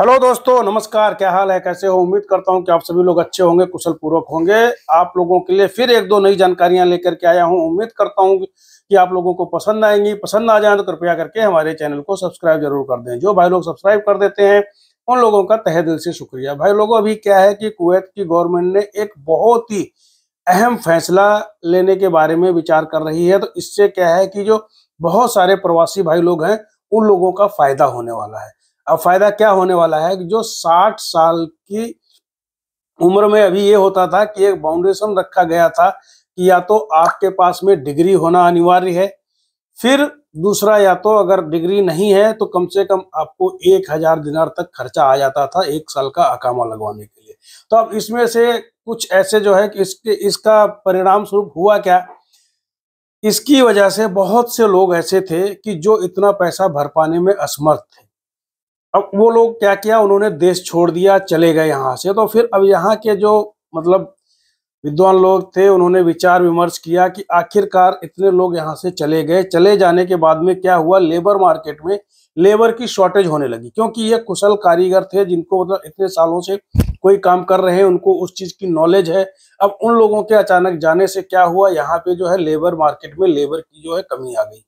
hello दोस्तों नमस्कार क्या हाल है कैसे हो उम्मीद करता हूं कि आप सभी लोग अच्छे होंगे कुशल पूर्वक होंगे आप लोगों के लिए फिर एक दो नई जानकारियां लेकर के आया हूं उम्मीद करता हूं कि आप लोगों को पसंद आएंगी पसंद आ जाए तो कृपया करके हमारे चैनल को सब्सक्राइब जरूर कर दें जो भाई लोग सब्सक्राइब कर देते हैं उन लोगों का तहे दिल से शुक्रिया भाई लोगों अभी क्या है कि कुवैत की गवर्नमेंट ने एक बहुत ही अहम फैसला लेने के बारे में विचार कर रही है तो इससे क्या है कि जो बहुत सारे प्रवासी भाई लोग हैं उन लोगों का फायदा होने वाला है अब फायदा क्या होने वाला है कि जो 60 साल की उम्र में अभी ये होता था कि एक बाउंडेशन रखा गया था कि या तो आपके पास में डिग्री होना अनिवार्य है फिर दूसरा या तो अगर डिग्री नहीं है तो कम से कम आपको एक हजार दिनार तक खर्चा आ जाता था एक साल का अकामा लगवाने के लिए तो अब इसमें से कुछ ऐसे जो है कि इसके इसका परिणाम स्वरूप हुआ क्या इसकी वजह से बहुत से लोग ऐसे थे कि जो इतना पैसा भर पाने में असमर्थ थे अब वो लोग क्या किया उन्होंने देश छोड़ दिया चले गए यहाँ से तो फिर अब यहाँ के जो मतलब विद्वान लोग थे उन्होंने विचार विमर्श किया कि आखिरकार इतने लोग यहाँ से चले गए चले जाने के बाद में क्या हुआ लेबर मार्केट में लेबर की शॉर्टेज होने लगी क्योंकि ये कुशल कारीगर थे जिनको मतलब इतने सालों से कोई काम कर रहे हैं उनको उस चीज़ की नॉलेज है अब उन लोगों के अचानक जाने से क्या हुआ यहाँ पे जो है लेबर मार्केट में लेबर की जो है कमी आ गई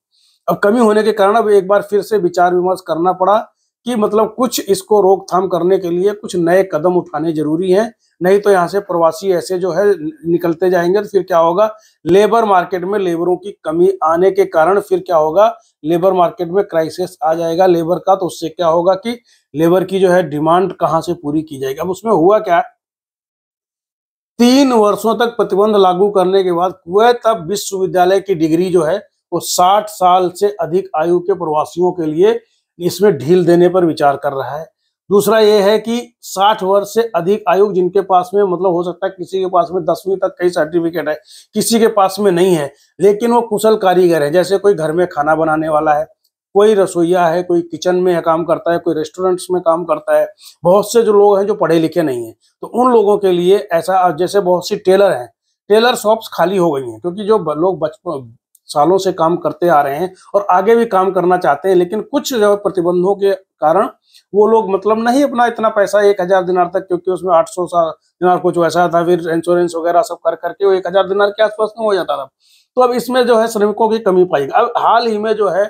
अब कमी होने के कारण अब एक बार फिर से विचार विमर्श करना पड़ा कि मतलब कुछ इसको रोकथाम करने के लिए कुछ नए कदम उठाने जरूरी हैं नहीं तो यहाँ से प्रवासी ऐसे जो है निकलते जाएंगे तो फिर क्या होगा लेबर मार्केट में लेबरों की कमी आने के कारण फिर क्या होगा लेबर मार्केट में क्राइसिस आ जाएगा लेबर का तो उससे क्या होगा कि लेबर की जो है डिमांड कहाँ से पूरी की जाएगी अब उसमें हुआ क्या तीन वर्षों तक प्रतिबंध लागू करने के बाद कुवैत अब विश्वविद्यालय की डिग्री जो है वो साठ साल से अधिक आयु के प्रवासियों के लिए इसमें ढील देने पर विचार कर रहा है दूसरा ये है कि 60 वर्ष से अधिक आयु जिनके पास में मतलब हो सकता है किसी के पास में दसवीं तक कई सर्टिफिकेट है किसी के पास में नहीं है लेकिन वो कुशल कारीगर है जैसे कोई घर में खाना बनाने वाला है कोई रसोईया है कोई किचन में काम करता है कोई रेस्टोरेंट्स में काम करता है बहुत से जो लोग हैं जो पढ़े लिखे नहीं हैं तो उन लोगों के लिए ऐसा जैसे बहुत सी टेलर हैं टेलर शॉप्स खाली हो गई हैं क्योंकि जो लोग बचपन सालों से काम करते आ रहे हैं और आगे भी काम करना चाहते हैं लेकिन कुछ जो प्रतिबंधों के कारण वो लोग मतलब नहीं अपना इतना पैसा एक हजार दिनार तक क्योंकि उसमें आठ सौ दिनार कुछ वैसा था फिर इंश्योरेंस वगैरह सब कर करके वो एक हजार दिनार के आसपास में हो जाता था तो अब इसमें जो है श्रमिकों की कमी पाई अब हाल ही में जो है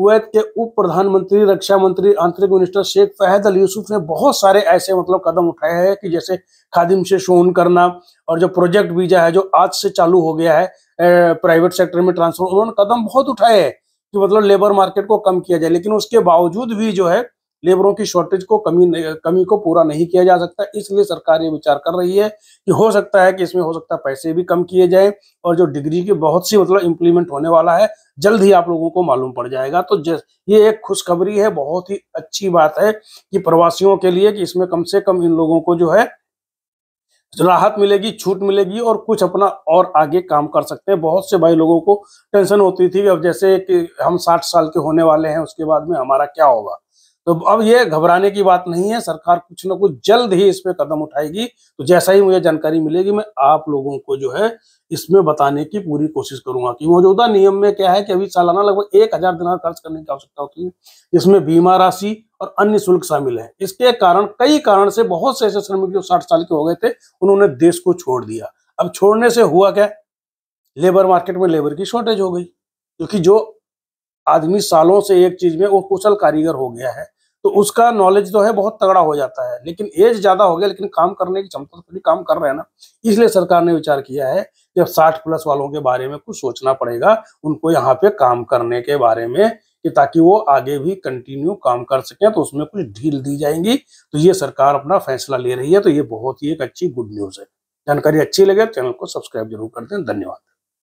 कुवैत के उप प्रधानमंत्री रक्षा मंत्री आंतरिक minister Sheikh Fahad Al Yousef ने बहुत सारे ऐसे मतलब कदम उठाए हैं कि जैसे खादिम से शोन करना और जो प्रोजेक्ट वीजा है जो आज से चालू हो गया है प्राइवेट सेक्टर में ट्रांसफर उन्होंने कदम बहुत उठाए हैं कि मतलब लेबर मार्केट को कम किया जाए लेकिन उसके बावजूद भी जो है लेबरों की शॉर्टेज को कमी कमी को पूरा नहीं किया जा सकता इसलिए सरकार ये विचार कर रही है कि हो सकता है कि इसमें हो सकता है पैसे भी कम किए जाए और जो डिग्री के बहुत सी मतलब इम्प्लीमेंट होने वाला है जल्द ही आप लोगों को मालूम पड़ जाएगा तो ये एक खुशखबरी है बहुत ही अच्छी बात है कि प्रवासियों के लिए कि इसमें कम से कम इन लोगों को जो है राहत मिलेगी छूट मिलेगी और कुछ अपना और आगे काम कर सकते हैं बहुत से भाई लोगों को टेंशन होती थी अब जैसे कि हम साठ साल के होने वाले हैं उसके बाद में हमारा क्या होगा तो अब ये घबराने की बात नहीं है सरकार कुछ ना कुछ जल्द ही इस पर कदम उठाएगी तो जैसा ही मुझे जानकारी मिलेगी मैं आप लोगों को जो है इसमें बताने की पूरी कोशिश करूंगा कि मौजूदा नियम में क्या है कि अभी सालाना लगभग एक हजार दिनार खर्च करने की आवश्यकता होती है जिसमें बीमा राशि और अन्य शुल्क शामिल है इसके कारण कई कारण से बहुत से ऐसे श्रमिक जो साठ साल के हो गए थे उन्होंने देश को छोड़ दिया अब छोड़ने से हुआ क्या लेबर मार्केट में लेबर की शॉर्टेज हो गई क्योंकि जो आदमी सालों से एक चीज में वो कुशल कारीगर हो गया है तो उसका नॉलेज तो है बहुत तगड़ा हो जाता है लेकिन एज ज्यादा हो गया लेकिन काम करने की क्षमता तो काम कर रहे हैं ना इसलिए सरकार ने विचार किया है कि अब साठ प्लस वालों के बारे में कुछ सोचना पड़ेगा उनको यहाँ पे काम करने के बारे में कि ताकि वो आगे भी कंटिन्यू काम कर सकें तो उसमें कुछ ढील दी जाएंगी तो ये सरकार अपना फैसला ले रही है तो ये बहुत ही एक अच्छी गुड न्यूज है जानकारी अच्छी लगे तो चैनल को सब्सक्राइब जरूर कर दें धन्यवाद